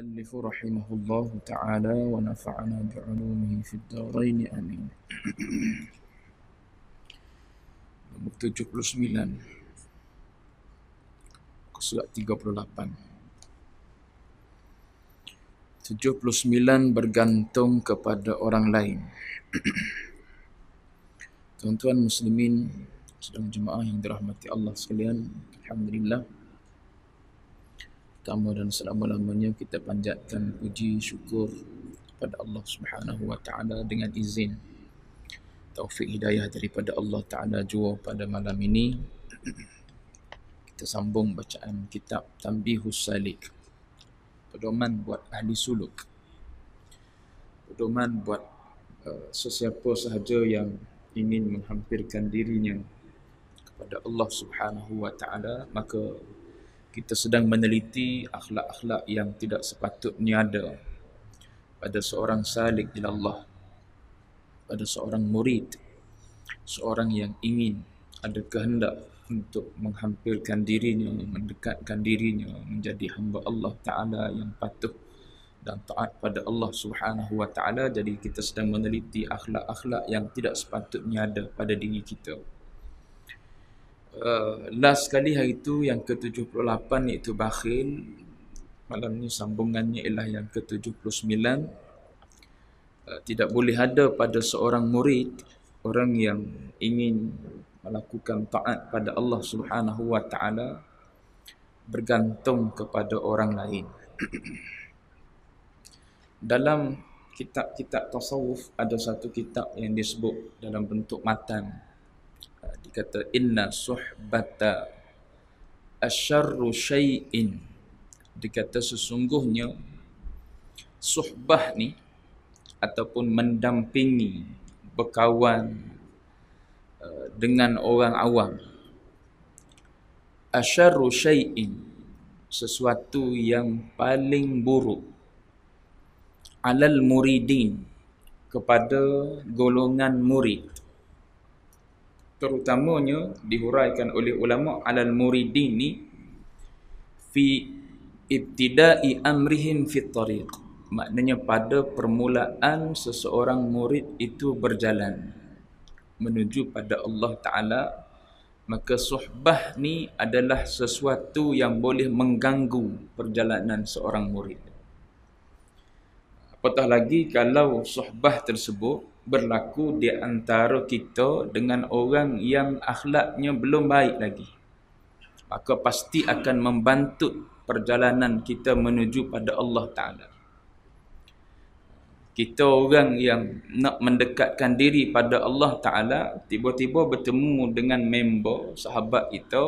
المؤلف رحمه الله تعالى ونفعنا بعلومه في الدارين امين. نقطة 79 قصة 38 79 bergantung kepada orang lain. Tuan-tuan muslimin sedang jemaah yang dirahmati Allah sekalian, alhamdulillah pertama dan selama-lamanya kita panjatkan puji syukur kepada Allah Subhanahu Wa Taala dengan izin taufik hidayah daripada Allah Taala jua pada malam ini kita sambung bacaan kitab Tambihus Salik pedoman buat ahli suluk pedoman buat uh, sesiapa sahaja yang ingin menghampirkan dirinya kepada Allah Subhanahu Wa Taala maka kita sedang meneliti akhlak-akhlak yang tidak sepatutnya ada pada seorang salik ilallah pada seorang murid seorang yang ingin ada kehendak untuk menghampirkan dirinya mendekatkan dirinya menjadi hamba Allah taala yang patuh dan taat pada Allah Subhanahu wa taala jadi kita sedang meneliti akhlak-akhlak yang tidak sepatutnya ada pada diri kita Eh, last sekali hari itu yang ke-78 iaitu bakhil malam ini sambungannya ialah yang ke-79 uh, tidak boleh ada pada seorang murid orang yang ingin melakukan taat pada Allah Subhanahu wa taala bergantung kepada orang lain dalam kitab-kitab tasawuf ada satu kitab yang disebut dalam bentuk matan kata inna suhbata asyarru syai'in. Dia kata sesungguhnya suhbah ni ataupun mendampingi berkawan uh, dengan orang awam asyarru syai'in sesuatu yang paling buruk alal muridin kepada golongan murid terutamanya dihuraikan oleh ulama alal muridin ni fi ibtidai amrihin fi tariq maknanya pada permulaan seseorang murid itu berjalan menuju pada Allah taala maka suhbah ni adalah sesuatu yang boleh mengganggu perjalanan seorang murid apatah lagi kalau suhbah tersebut berlaku di antara kita dengan orang yang akhlaknya belum baik lagi maka pasti akan membantu perjalanan kita menuju pada Allah Ta'ala kita orang yang nak mendekatkan diri pada Allah Ta'ala tiba-tiba bertemu dengan member sahabat kita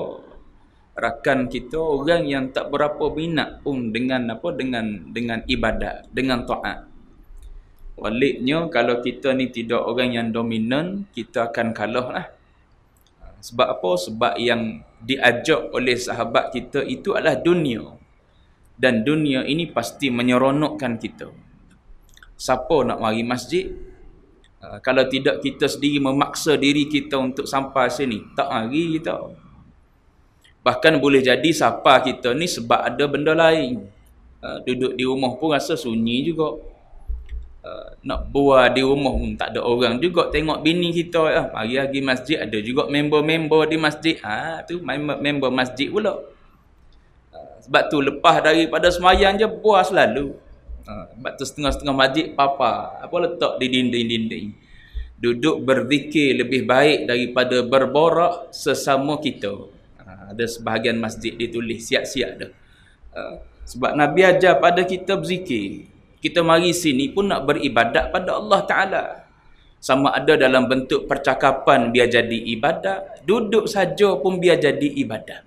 rakan kita orang yang tak berapa minat pun dengan apa dengan dengan ibadat dengan taat Waliknya kalau kita ni tidak orang yang dominan, kita akan kalah lah. Sebab apa? Sebab yang diajak oleh sahabat kita itu adalah dunia. Dan dunia ini pasti menyeronokkan kita. Siapa nak mari masjid? Ha, kalau tidak kita sendiri memaksa diri kita untuk sampai sini, tak mari kita. Bahkan boleh jadi sapa kita ni sebab ada benda lain. Ha, duduk di rumah pun rasa sunyi juga. Eh, nak buat di rumah pun tak ada orang juga tengok bini kita ah pagi pergi masjid ada juga member-member di masjid ah tu member, member masjid pula eh, sebab tu lepas daripada semayang je buas selalu eh, sebab tu setengah-setengah masjid papa apa letak di dinding-dinding duduk berzikir lebih baik daripada berborak sesama kita ah, ada sebahagian masjid ditulis siap-siap dah sebab Nabi ajar pada kita berzikir kita mari sini pun nak beribadat pada Allah Ta'ala sama ada dalam bentuk percakapan biar jadi ibadat duduk saja pun biar jadi ibadat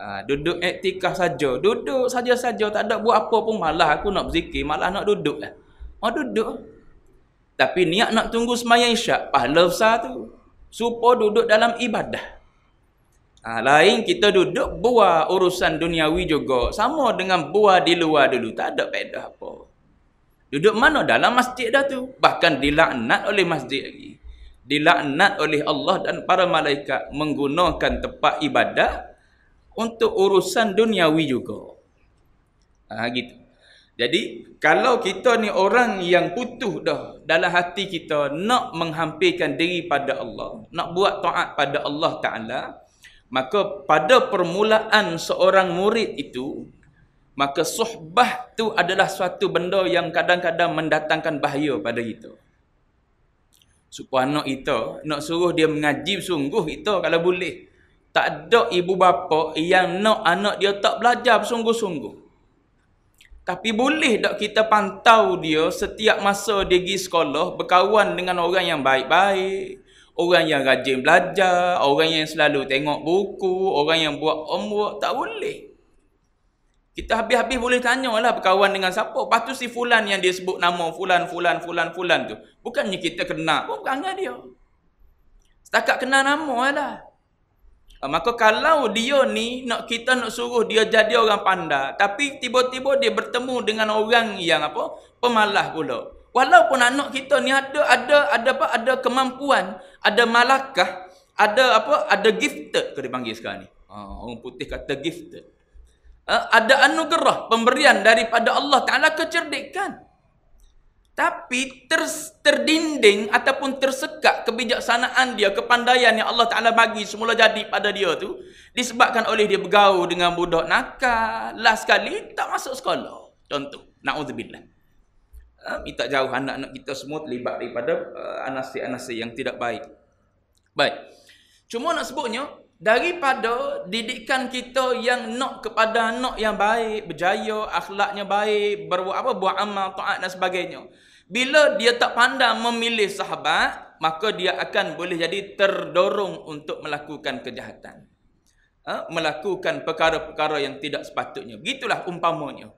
ha, duduk etikah saja duduk saja-saja tak ada buat apa pun malah aku nak berzikir malah nak duduk lah mau ha, duduk tapi niat nak tunggu semayang isyak pahala besar tu supo duduk dalam ibadah ha, lain kita duduk buah urusan duniawi juga sama dengan buah di luar dulu tak ada beda apa Duduk mana dalam masjid dah tu? Bahkan dilaknat oleh masjid lagi. Dilaknat oleh Allah dan para malaikat menggunakan tempat ibadah untuk urusan duniawi juga. Ah ha, gitu. Jadi, kalau kita ni orang yang putuh dah dalam hati kita nak menghampirkan diri pada Allah, nak buat taat pada Allah Ta'ala, maka pada permulaan seorang murid itu, maka suhbah tu adalah suatu benda yang kadang-kadang mendatangkan bahaya pada kita. Supaya anak kita nak suruh dia mengaji sungguh kita kalau boleh. Tak ada ibu bapa yang nak anak dia tak belajar sungguh-sungguh. Tapi boleh tak kita pantau dia setiap masa dia pergi sekolah berkawan dengan orang yang baik-baik. Orang yang rajin belajar, orang yang selalu tengok buku, orang yang buat homework, tak boleh. Kita habis-habis boleh tanya lah berkawan dengan siapa. Lepas tu si fulan yang dia sebut nama fulan, fulan, fulan, fulan tu. Bukannya kita kenal pun perangai dia. Setakat kenal nama lah. Ah, maka kalau dia ni nak kita nak suruh dia jadi orang pandai. Tapi tiba-tiba dia bertemu dengan orang yang apa? Pemalah pula. Walaupun anak kita ni ada ada ada apa? Ada kemampuan, ada malakah, ada apa? Ada gifted ke dia panggil sekarang ni. Ha, orang putih kata gifted. Eh, ada anugerah pemberian daripada Allah Ta'ala kecerdikan. Tapi ter, terdinding ataupun tersekat kebijaksanaan dia, kepandaian yang Allah Ta'ala bagi semula jadi pada dia tu, disebabkan oleh dia bergaul dengan budak nakal, last sekali tak masuk sekolah. Contoh, na'udzubillah. Eh, minta jauh anak-anak kita semua terlibat daripada uh, anasir-anasir yang tidak baik. Baik. Cuma nak sebutnya, daripada didikan kita yang nak kepada anak yang baik, berjaya, akhlaknya baik, berbuat apa buat amal taat dan sebagainya. Bila dia tak pandai memilih sahabat, maka dia akan boleh jadi terdorong untuk melakukan kejahatan. Ha? melakukan perkara-perkara yang tidak sepatutnya. Begitulah umpamanya.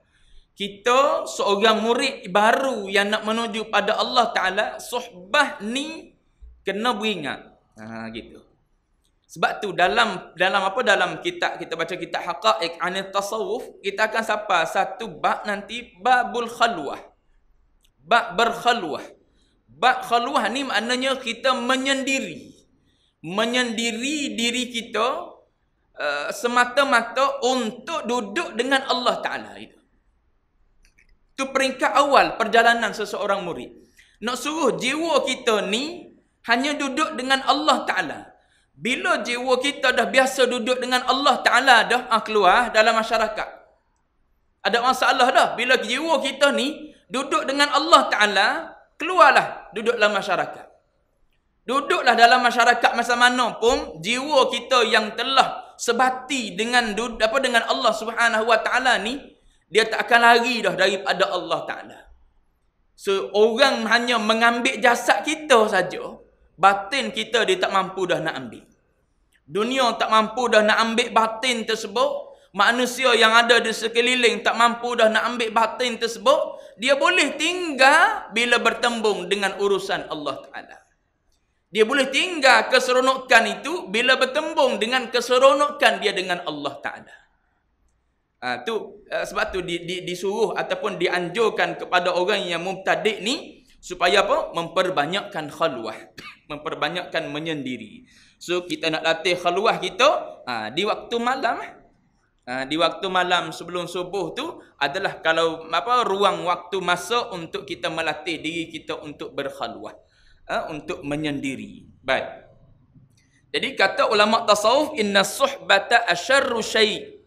Kita seorang murid baru yang nak menuju pada Allah Taala, sahabat ni kena beringat. Ha gitu. Sebab tu dalam dalam apa dalam kitab kita baca kitab Haqaiq an Tasawuf kita akan sampai satu bab nanti babul khalwah. Bab berkhalwah. Bab khalwah ni maknanya kita menyendiri. Menyendiri diri kita uh, semata-mata untuk duduk dengan Allah Taala itu. Tu peringkat awal perjalanan seseorang murid. Nak suruh jiwa kita ni hanya duduk dengan Allah Taala bila jiwa kita dah biasa duduk dengan Allah Ta'ala dah ah, keluar dalam masyarakat. Ada masalah dah. Bila jiwa kita ni duduk dengan Allah Ta'ala, keluarlah duduk dalam masyarakat. Duduklah dalam masyarakat masa mana pun jiwa kita yang telah sebati dengan apa dengan Allah Subhanahu Wa Taala ni dia tak akan lari dah daripada Allah Taala. So orang hanya mengambil jasad kita saja, batin kita dia tak mampu dah nak ambil. Dunia tak mampu dah nak ambil batin tersebut. Manusia yang ada di sekeliling tak mampu dah nak ambil batin tersebut. Dia boleh tinggal bila bertembung dengan urusan Allah Ta'ala. Dia boleh tinggal keseronokan itu bila bertembung dengan keseronokan dia dengan Allah Ta'ala. Ha, tu uh, sebab tu di, di, disuruh ataupun dianjurkan kepada orang yang mumtadik ni supaya apa memperbanyakkan khalwah memperbanyakkan menyendiri So kita nak latih khalwah kita ha, di waktu malam. Eh. Ha, di waktu malam sebelum subuh tu adalah kalau apa ruang waktu masa untuk kita melatih diri kita untuk berkhalwah. Ha, untuk menyendiri. Baik. Jadi kata ulama tasawuf inna suhbata asyarru syai'.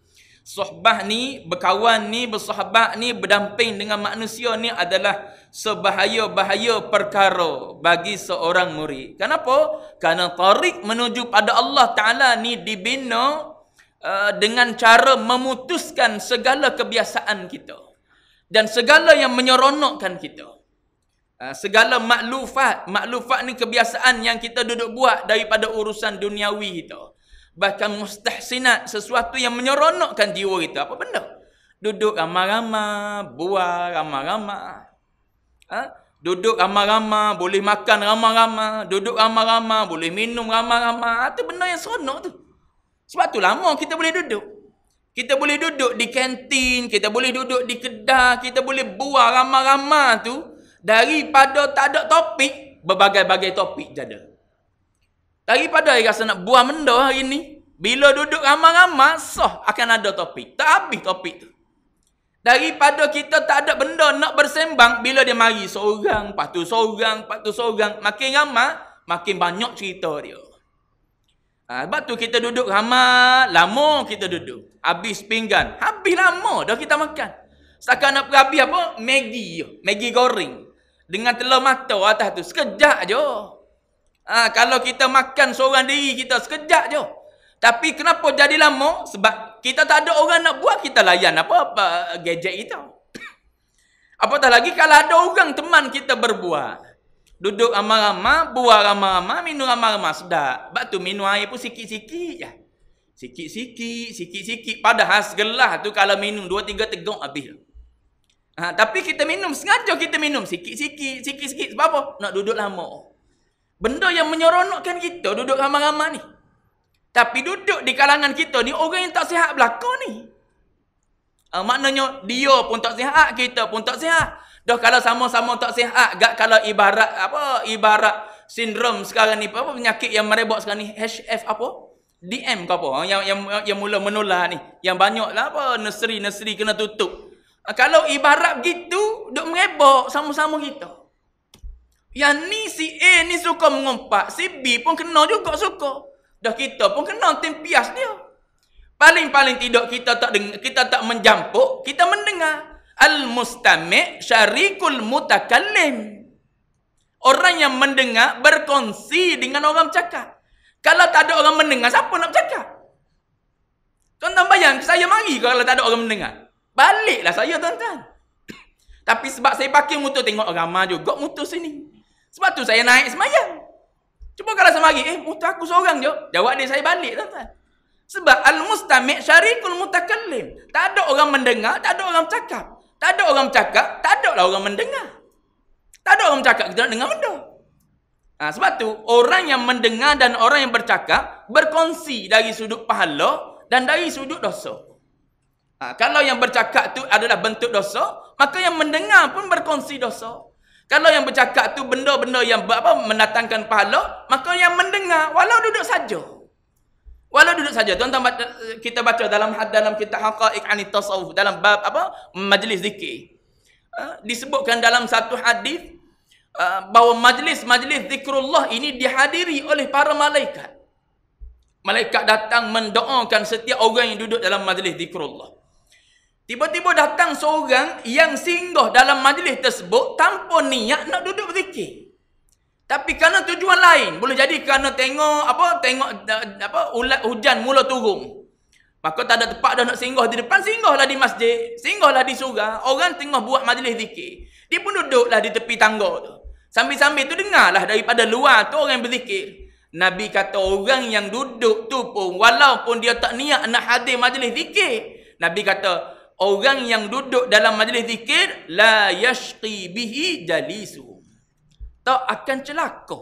Suhbah ni, berkawan ni, bersahabat ni, berdamping dengan manusia ni adalah sebahaya-bahaya perkara bagi seorang murid. Kenapa? Karena tarik menuju pada Allah Ta'ala ni dibina uh, dengan cara memutuskan segala kebiasaan kita. Dan segala yang menyeronokkan kita. Uh, segala maklufat. Maklufat ni kebiasaan yang kita duduk buat daripada urusan duniawi kita. Bahkan mustahsinat sesuatu yang menyeronokkan jiwa kita. Apa benda? Duduk ramai-ramai, buah ramai-ramai. Ha? Duduk ramai-ramai, boleh makan ramai-ramai, duduk ramai-ramai, boleh minum ramai-ramai. Itu ha, benda yang seronok tu. Sebab tu lama kita boleh duduk. Kita boleh duduk di kantin, kita boleh duduk di kedai, kita boleh buah ramai-ramai tu daripada tak ada topik, berbagai-bagai topik jadi. Daripada yang rasa nak buah benda hari ni, bila duduk ramai-ramai, sah akan ada topik. Tak habis topik tu. Daripada kita tak ada benda nak bersembang bila dia mari seorang, lepas tu seorang, lepas tu seorang, makin ramai, makin banyak cerita dia. Ha, sebab tu kita duduk ramai, lama kita duduk. Habis pinggan, habis lama dah kita makan. Setakat nak pergi habis apa? Maggi, Maggi goreng. Dengan telur mata atas tu, sekejap je. Ha, kalau kita makan seorang diri kita, sekejap je. Tapi kenapa jadi lama? Sebab kita tak ada orang nak buat kita layan apa, apa gadget itu. Apatah lagi kalau ada orang teman kita berbuat. Duduk ramah-ramah, buah ramah-ramah, minum ramah-ramah. Sedap. Sebab tu minum air pun sikit-sikit. Ya. Sikit-sikit, sikit-sikit. Padahal gelah tu kalau minum dua tiga tegok habis. Ha, tapi kita minum, sengaja kita minum. Sikit-sikit, sikit-sikit. Sebab apa? Nak duduk lama. Benda yang menyeronokkan kita duduk ramah-ramah ni. Tapi duduk di kalangan kita ni orang yang tak sihat belakang ni. Uh, maknanya dia pun tak sihat, kita pun tak sihat. Dah kalau sama-sama tak sihat, gak kalau ibarat apa ibarat sindrom sekarang ni apa penyakit yang merebak sekarang ni HF apa? DM ke apa? Ah, yang yang yang mula menular ni. Yang banyaklah apa nursery-nursery kena tutup. Uh, kalau ibarat gitu duk merebak sama-sama kita. Yang ni si A ni suka mengompak, si B pun kena juga suka. Dah kita pun kena tempias dia. Paling-paling tidak kita tak dengar, kita tak menjampuk, kita mendengar. Al-mustami' syarikul mutakallim. Orang yang mendengar berkongsi dengan orang bercakap. Kalau tak ada orang mendengar, siapa nak bercakap? Tuan-tuan bayang, saya mari kalau tak ada orang mendengar. Baliklah saya, tuan-tuan. Tapi sebab saya pakai mutu tengok agama juga mutu sini. Sebab tu saya naik semayang. Cuba kalau sama hari, eh mutu aku seorang je. Jawab dia saya balik tuan. -tuan. Sebab al-mustami' syarikul mutakallim. Tak ada orang mendengar, tak ada orang cakap. Tak ada orang cakap, tak ada lah orang mendengar. Tak ada orang cakap, kita nak dengar benda. Ha, sebab tu orang yang mendengar dan orang yang bercakap berkongsi dari sudut pahala dan dari sudut dosa. Ha, kalau yang bercakap tu adalah bentuk dosa, maka yang mendengar pun berkongsi dosa. Kalau yang bercakap tu benda-benda yang apa mendatangkan pahala, maka yang mendengar walau duduk saja. Walau duduk saja. Tuan-tuan kita baca dalam had dalam kitab Haqa'iq 'ani Tasawuf dalam bab apa majlis zikir. Ah, disebutkan dalam satu hadis ah, bahawa majlis-majlis zikrullah ini dihadiri oleh para malaikat. Malaikat datang mendoakan setiap orang yang duduk dalam majlis zikrullah. Tiba-tiba datang seorang yang singgah dalam majlis tersebut tanpa niat nak duduk berzikir. Tapi kerana tujuan lain, boleh jadi kerana tengok apa tengok eh, apa ulat hujan mula turun. Maka tak ada tempat dah nak singgah di depan, singgahlah di masjid, singgahlah di surau, orang tengah buat majlis zikir. Dia pun duduklah di tepi tangga tu. Sambil-sambil tu dengarlah daripada luar tu orang yang berzikir. Nabi kata orang yang duduk tu pun walaupun dia tak niat nak hadir majlis zikir, Nabi kata orang yang duduk dalam majlis zikir la yashqi bihi jalisu tak akan celaka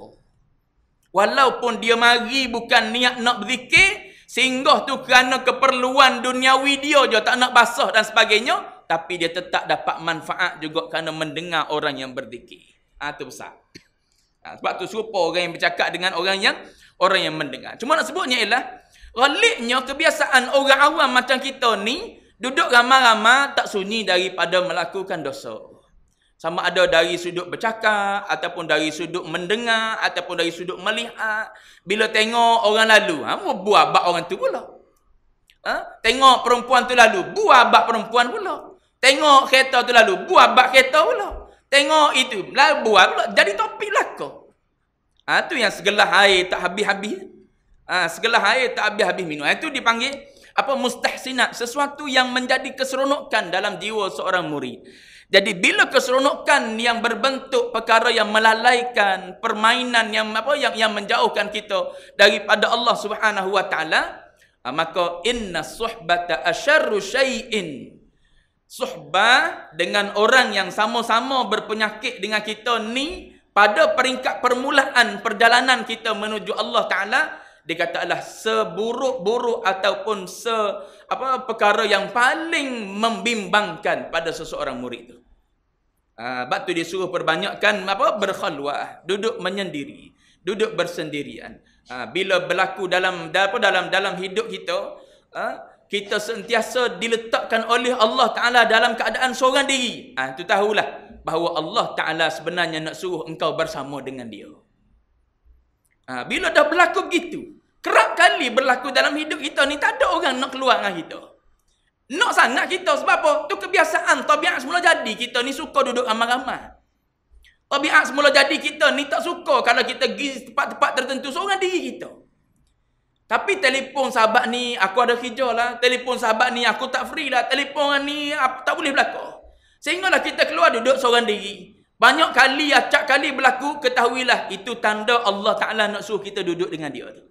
walaupun dia mari bukan niat nak berzikir singgah tu kerana keperluan duniawi dia je tak nak basah dan sebagainya tapi dia tetap dapat manfaat juga kerana mendengar orang yang berzikir ha, tu besar ha, sebab tu serupa orang yang bercakap dengan orang yang orang yang mendengar cuma nak sebutnya ialah Galiknya kebiasaan orang awam macam kita ni Duduk lama-lama tak sunyi daripada melakukan dosa. Sama ada dari sudut bercakap, ataupun dari sudut mendengar, ataupun dari sudut melihat. Bila tengok orang lalu, ha, buah bak orang tu pula. Ha? Tengok perempuan tu lalu, buah bak perempuan pula. Tengok kereta tu lalu, buah bak kereta pula. Tengok itu, lalu buah pula. Jadi topi lah kau. Itu ha, yang segelah air tak habis-habis. Ha, segelah air tak habis-habis minum. Itu ha, dipanggil apa mustahsinat sesuatu yang menjadi keseronokan dalam jiwa seorang murid jadi bila keseronokan yang berbentuk perkara yang melalaikan permainan yang apa yang yang menjauhkan kita daripada Allah Subhanahu wa taala ha, maka inna suhbata asharu shayin suhbah dengan orang yang sama-sama berpenyakit dengan kita ni pada peringkat permulaan perjalanan kita menuju Allah taala dia kata adalah seburuk-buruk ataupun se apa perkara yang paling membimbangkan pada seseorang murid itu. Ah, ha, waktu dia suruh perbanyakkan apa berkhulwah, duduk menyendiri, duduk bersendirian. Ha, bila berlaku dalam apa dalam dalam hidup kita, ha, kita sentiasa diletakkan oleh Allah Taala dalam keadaan seorang diri. Ah, ha, tu tahulah bahawa Allah Taala sebenarnya nak suruh engkau bersama dengan dia. Ha, bila dah berlaku begitu, Kerap kali berlaku dalam hidup kita ni tak ada orang nak keluar dengan kita. Nak sangat kita sebab apa? Tu kebiasaan tabiat semula jadi kita ni suka duduk ramai-ramai. Tabiat semula jadi kita ni tak suka kalau kita pergi tempat-tempat tertentu seorang diri kita. Tapi telefon sahabat ni aku ada kerja lah. Telefon sahabat ni aku tak free lah. Telefon orang ni aku tak boleh berlaku. Sehinggalah kita keluar duduk seorang diri. Banyak kali, acak kali berlaku, ketahuilah itu tanda Allah Ta'ala nak suruh kita duduk dengan dia tu.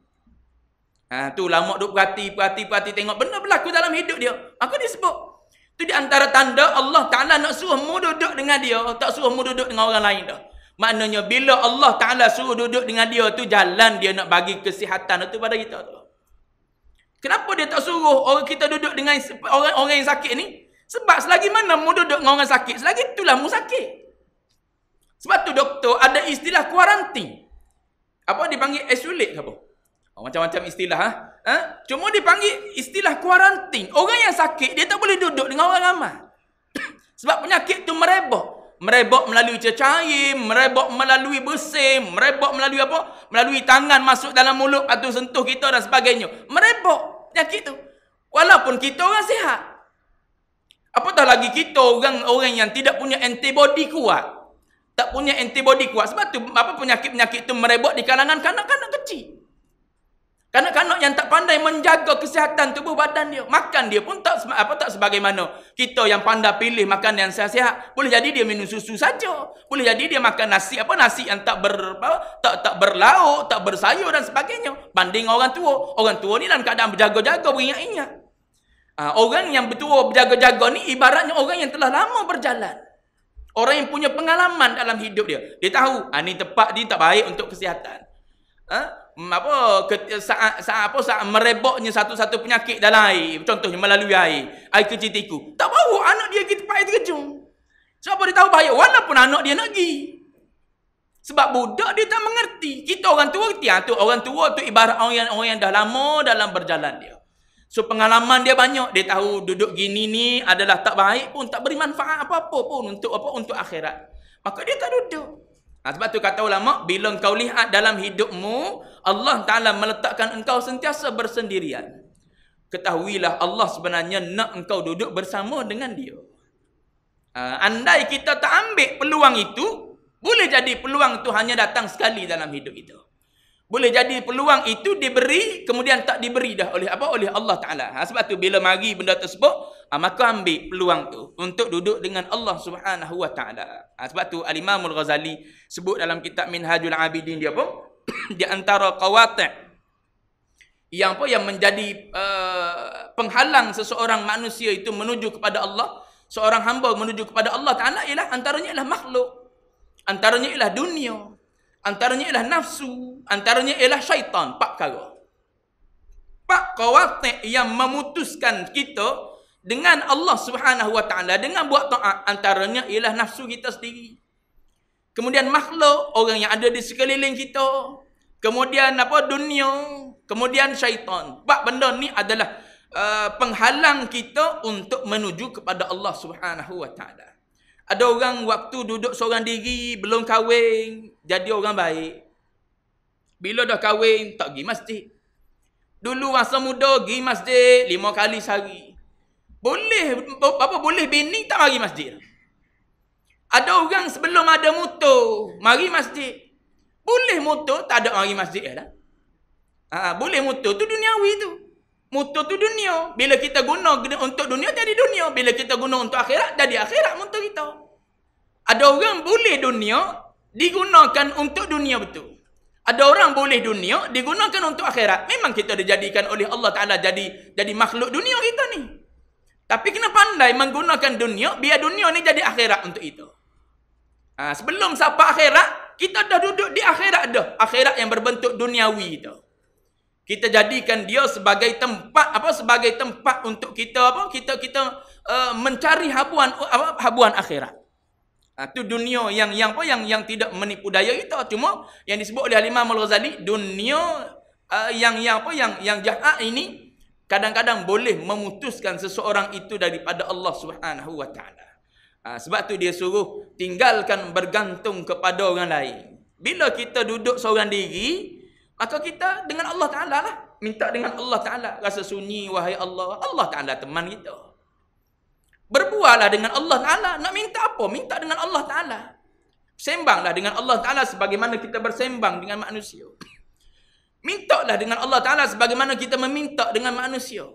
Ha, tu lama duk perhati, perhati, perhati tengok benda berlaku dalam hidup dia. Aku dia sebut. Tu di antara tanda Allah Ta'ala nak suruh mu duduk dengan dia. Tak suruh mu duduk dengan orang lain dah. Maknanya bila Allah Ta'ala suruh duduk dengan dia tu jalan dia nak bagi kesihatan tu pada kita tu. Kenapa dia tak suruh orang kita duduk dengan orang orang yang sakit ni? Sebab selagi mana mu duduk dengan orang sakit, selagi itulah mu sakit. Sebab tu doktor ada istilah kuarantin. Apa dipanggil isolate apa? Ah, macam-macam istilah. Ha? Ha? Cuma dipanggil istilah kuarantin. Orang yang sakit, dia tak boleh duduk dengan orang ramai. Sebab penyakit tu merebok. Merebok melalui cecair, merebok melalui bersih, merebok melalui apa? Melalui tangan masuk dalam mulut, atau sentuh kita dan sebagainya. Merebok penyakit tu. Walaupun kita orang sihat. Apatah lagi kita orang-orang yang tidak punya antibody kuat. Tak punya antibody kuat. Sebab tu apa penyakit-penyakit tu merebok di kalangan kanak-kanak kecil. Kanak-kanak yang tak pandai menjaga kesihatan tubuh badan dia, makan dia pun tak apa tak sebagaimana kita yang pandai pilih makan yang sihat-sihat. Boleh jadi dia minum susu saja, boleh jadi dia makan nasi apa nasi yang tak ber tak tak berlauk, tak bersayur dan sebagainya. Banding orang tua, orang tua ni dalam keadaan berjaga-jaga beringat-ingat. Ha, orang yang bertua berjaga-jaga ni ibaratnya orang yang telah lama berjalan. Orang yang punya pengalaman dalam hidup dia. Dia tahu, ah, ni tempat dia tak baik untuk kesihatan. Ha? Hmm, apa saat saat apa saat mereboknya satu-satu penyakit dalam air contohnya melalui air air kecil tiku tak tahu anak dia kita tempat air terjun sebab apa dia tahu bahaya walaupun anak dia nak pergi sebab budak dia tak mengerti kita orang tua kerti tu orang tua tu ibarat orang yang orang yang dah lama dalam berjalan dia so pengalaman dia banyak dia tahu duduk gini ni adalah tak baik pun tak beri manfaat apa-apa pun untuk apa untuk akhirat maka dia tak duduk Ha, sebab tu kata ulama, bila engkau lihat dalam hidupmu, Allah Ta'ala meletakkan engkau sentiasa bersendirian. Ketahuilah Allah sebenarnya nak engkau duduk bersama dengan dia. Ha, andai kita tak ambil peluang itu, boleh jadi peluang itu hanya datang sekali dalam hidup itu. Boleh jadi peluang itu diberi, kemudian tak diberi dah oleh apa? Oleh Allah Ta'ala. Ha, sebab tu bila mari benda tersebut, Ah, maka ambil peluang tu untuk duduk dengan Allah Subhanahu Wa Taala. Ah, sebab tu Al-Imamul Ghazali sebut dalam kitab Minhajul Abidin dia pun di antara qawati' yang apa yang menjadi uh, penghalang seseorang manusia itu menuju kepada Allah, seorang hamba menuju kepada Allah Taala ialah antaranya ialah makhluk, antaranya ialah dunia, antaranya ialah nafsu, antaranya ialah syaitan, pak kara. Pak qawati' yang memutuskan kita dengan Allah Subhanahu Wa Taala dengan buat taat antaranya ialah nafsu kita sendiri. Kemudian makhluk, orang yang ada di sekeliling kita. Kemudian apa dunia, kemudian syaitan. Bak benda ni adalah uh, penghalang kita untuk menuju kepada Allah Subhanahu Wa Taala. Ada orang waktu duduk seorang diri, belum kahwin, jadi orang baik. Bila dah kahwin, tak pergi masjid. Dulu masa muda, pergi masjid lima kali sehari. Boleh apa boleh bini tak mari masjid. Ada orang sebelum ada motor mari masjid. Boleh motor tak ada mari masjid ya dah. Ha, boleh motor tu duniawi tu. Motor tu dunia. Bila kita guna untuk dunia jadi dunia, bila kita guna untuk akhirat jadi akhirat motor kita. Ada orang boleh dunia digunakan untuk dunia betul. Ada orang boleh dunia digunakan untuk akhirat. Memang kita dijadikan oleh Allah Taala jadi jadi makhluk dunia kita ni. Tapi kena pandai menggunakan dunia, biar dunia ni jadi akhirat untuk itu. Ha, sebelum sampai akhirat, kita dah duduk di akhirat dah. Akhirat yang berbentuk duniawi itu. Kita jadikan dia sebagai tempat apa sebagai tempat untuk kita apa kita kita uh, mencari habuan apa habuan akhirat. Itu ha, dunia yang yang apa yang yang tidak menipu daya kita cuma yang disebut oleh Imam Al-Ghazali dunia uh, yang yang apa yang yang jahat ini kadang-kadang boleh memutuskan seseorang itu daripada Allah Subhanahu wa taala. Ah, sebab tu dia suruh tinggalkan bergantung kepada orang lain. Bila kita duduk seorang diri, maka kita dengan Allah taala lah. Minta dengan Allah taala rasa sunyi wahai Allah. Allah taala teman kita. Berbuahlah dengan Allah taala. Nak minta apa? Minta dengan Allah taala. Sembanglah dengan Allah taala sebagaimana kita bersembang dengan manusia. Mintalah dengan Allah Ta'ala sebagaimana kita meminta dengan manusia.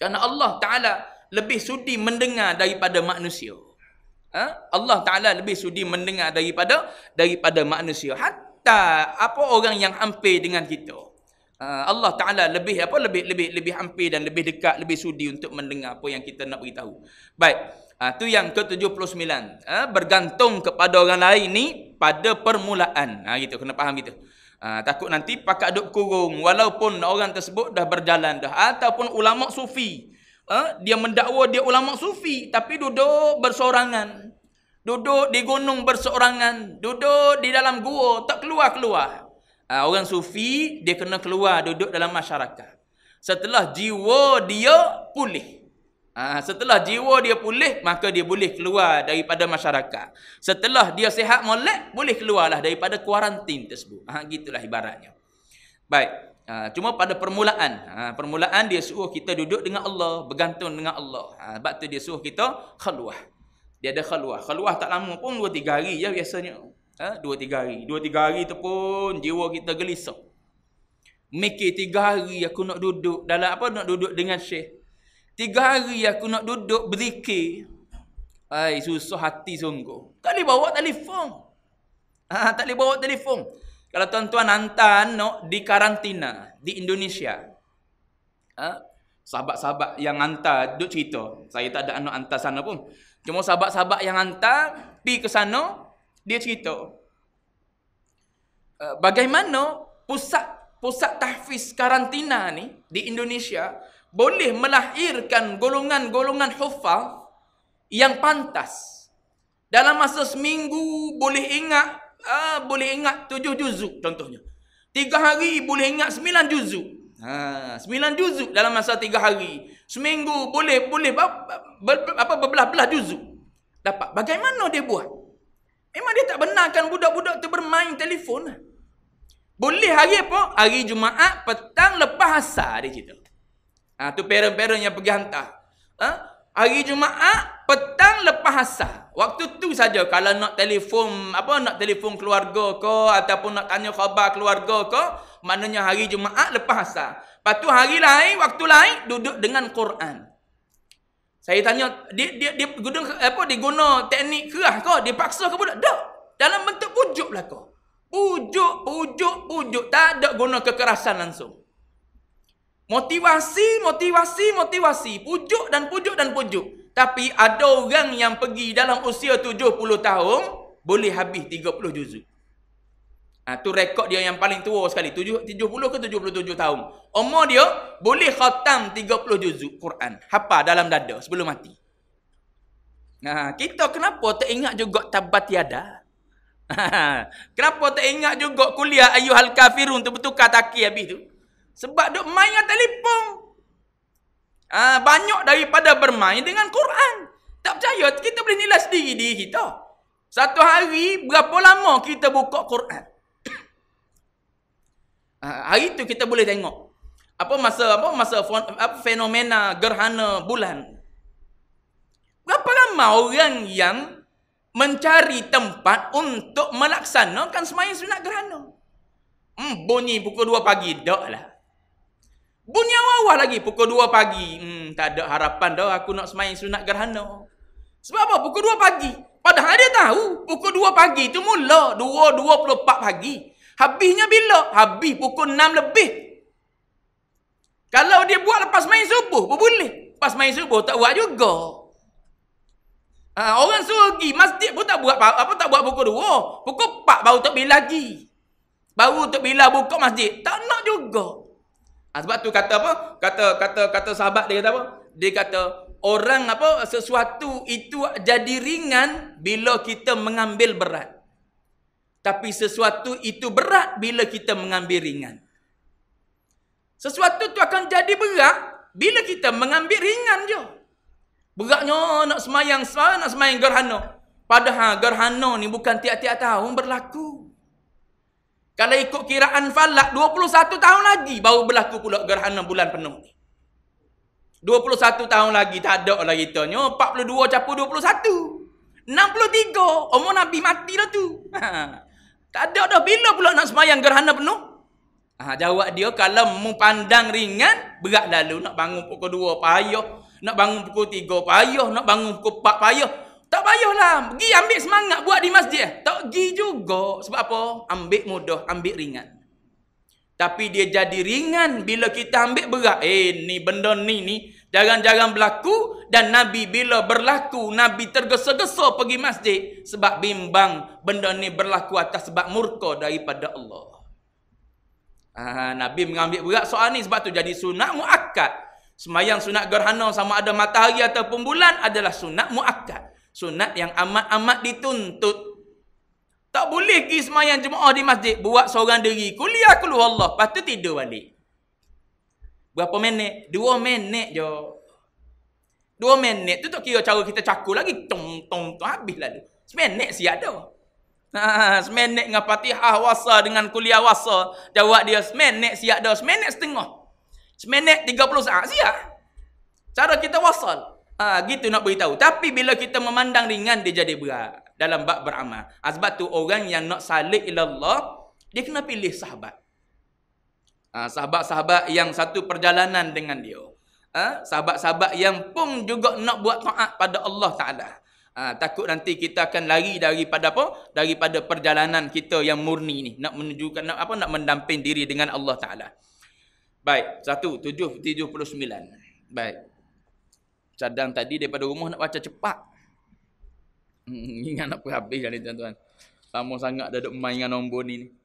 Kerana Allah Ta'ala lebih sudi mendengar daripada manusia. Ha? Allah Ta'ala lebih sudi mendengar daripada daripada manusia. Hatta apa orang yang hampir dengan kita. Ha, Allah Taala lebih apa lebih lebih lebih hampir dan lebih dekat lebih sudi untuk mendengar apa yang kita nak beritahu. Baik, ha, tu yang ke-79. Ha, bergantung kepada orang lain ni pada permulaan. Ha gitu kena faham gitu. Ha, takut nanti pakat duk kurung walaupun orang tersebut dah berjalan dah ataupun ulama sufi uh, dia mendakwa dia ulama sufi tapi duduk bersorangan, duduk di gunung bersorangan, duduk di dalam gua tak keluar-keluar uh, orang sufi dia kena keluar duduk dalam masyarakat setelah jiwa dia pulih Ah, setelah jiwa dia pulih, maka dia boleh keluar daripada masyarakat. Setelah dia sehat molek, boleh keluarlah daripada kuarantin tersebut. Ha, gitulah ibaratnya. Baik. Ha, cuma pada permulaan. Ha, permulaan dia suruh kita duduk dengan Allah, bergantung dengan Allah. Ha, sebab tu dia suruh kita khaluah. Dia ada khaluah. Khaluah tak lama pun 2-3 hari ya biasanya. Ha, 2-3 hari. 2-3 hari tu pun jiwa kita gelisah. Mikir tiga hari aku nak duduk dalam apa nak duduk dengan syekh. Tiga hari aku nak duduk berzikir. Ai susah hati sungguh. Tak boleh bawa telefon. Ha, tak boleh bawa telefon. Kalau tuan-tuan hantar anak di karantina di Indonesia. Ha? Sahabat-sahabat yang hantar duk cerita. Saya tak ada anak hantar sana pun. Cuma sahabat-sahabat yang hantar pi ke sana dia cerita. Eh, bagaimana pusat pusat tahfiz karantina ni di Indonesia boleh melahirkan golongan-golongan huffaz yang pantas dalam masa seminggu boleh ingat uh, boleh ingat tujuh juzuk contohnya tiga hari boleh ingat sembilan juzuk ha, sembilan juzuk dalam masa tiga hari seminggu boleh boleh apa berbelah-belah juzuk dapat bagaimana dia buat memang dia tak benarkan budak-budak tu bermain telefon boleh hari apa hari Jumaat petang lepas asar dia cerita Ha, tu parent-parent yang pergi hantar. Ha? Hari Jumaat, petang lepas asar. Waktu tu saja kalau nak telefon apa nak telefon keluarga ke ataupun nak tanya khabar keluarga ke, maknanya hari Jumaat lepas asar. Lepas tu hari lain, waktu lain duduk dengan Quran. Saya tanya, dia dia dia guna apa di guna teknik kerah ke? Dia paksa ke budak? Tak. Dalam bentuk pujuklah kau. Pujuk, pujuk, pujuk. Tak ada guna kekerasan langsung. Motivasi, motivasi, motivasi. Pujuk dan pujuk dan pujuk. Tapi ada orang yang pergi dalam usia 70 tahun, boleh habis 30 juzuk. Ha, tu rekod dia yang paling tua sekali. 70, 70 ke 77 tahun. Umur dia boleh khatam 30 juzuk Quran. Hapa dalam dada sebelum mati. Ha, kita kenapa tak ingat juga tabat tiada? Ha, kenapa tak ingat juga kuliah ayuhal kafirun tu bertukar takir habis tu? Sebab duk main dengan telefon. ha, banyak daripada bermain dengan Quran. Tak percaya kita boleh nilai sendiri diri kita. Satu hari berapa lama kita buka Quran? Ha, hari itu kita boleh tengok apa masa apa masa fenomena gerhana bulan. Berapa lama orang yang mencari tempat untuk melaksanakan semayang sunat gerhana? Hmm, bunyi pukul 2 pagi, dah lah. Bunyi awal-awal lagi pukul 2 pagi. Hmm, tak ada harapan dah aku nak semain sunat gerhana. Sebab apa? Pukul 2 pagi. Padahal dia tahu pukul 2 pagi tu mula 2.24 pagi. Habisnya bila? Habis pukul 6 lebih. Kalau dia buat lepas main subuh pun boleh. Lepas main subuh tak buat juga. Ha, orang suruh pergi masjid pun tak buat apa tak buat pukul 2. Pukul 4 baru tak bila lagi. Baru tak bila buka masjid. Tak nak juga. Ha, sebab tu kata apa? Kata kata kata sahabat dia kata apa? Dia kata orang apa sesuatu itu jadi ringan bila kita mengambil berat. Tapi sesuatu itu berat bila kita mengambil ringan. Sesuatu tu akan jadi berat bila kita mengambil ringan je. Beratnya nak semayang, nak semayang gerhana. Padahal gerhana ni bukan tiap-tiap tahun berlaku. Kalau ikut kiraan falak, 21 tahun lagi baru berlaku pula gerhana bulan penuh 21 tahun lagi, tak ada lah kitanya. 42 capu 21. 63, umur Nabi mati dah tu. Ha. Tak ada dah, bila pula nak semayang gerhana penuh? Ha, jawab dia, kalau mempandang ringan, berat lalu. Nak bangun pukul 2, payah. Nak bangun pukul 3, payah. Nak bangun pukul 4, payah. Tak payahlah. Pergi ambil semangat buat di masjid. Tak pergi juga. Sebab apa? Ambil mudah. Ambil ringan. Tapi dia jadi ringan bila kita ambil berat. Eh, ni benda ni ni. Jangan-jangan berlaku. Dan Nabi bila berlaku, Nabi tergesa-gesa pergi masjid. Sebab bimbang benda ni berlaku atas sebab murka daripada Allah. Ah, Nabi mengambil berat soal ni sebab tu jadi sunat mu'akkad. Semayang sunat gerhana sama ada matahari ataupun bulan adalah sunat mu'akkad. Sunat yang amat-amat dituntut. Tak boleh pergi semayang jemaah di masjid. Buat seorang diri. Kuliah keluar Allah. Lepas tu tidur balik. Berapa minit? Dua minit je. Dua minit tu tak kira cara kita cakul lagi. Tung, tung, tung. Habislah tu. Seminit si ada. Ha, seminit dengan patihah wasa dengan kuliah wasa. Jawab dia seminit siap dah. Seminit setengah. Seminit tiga puluh saat siap. Cara kita wasal. Ha, gitu nak beritahu. Tapi bila kita memandang ringan, dia jadi berat dalam bab beramal. Ha, sebab tu orang yang nak salik ila Allah, dia kena pilih sahabat. Ha, sahabat-sahabat ha, yang satu perjalanan dengan dia. Ha, sahabat-sahabat ha, yang pun juga nak buat taat pada Allah Ta'ala. Ha, takut nanti kita akan lari daripada apa? Daripada perjalanan kita yang murni ni. Nak menunjukkan, nak, apa? Nak mendamping diri dengan Allah Ta'ala. Baik, satu, tujuh, tujuh puluh sembilan. Baik cadang tadi daripada rumah nak baca cepat. Hmm, ingat nak habis kan ni tuan-tuan. Lama sangat dah duduk main dengan nombor ni.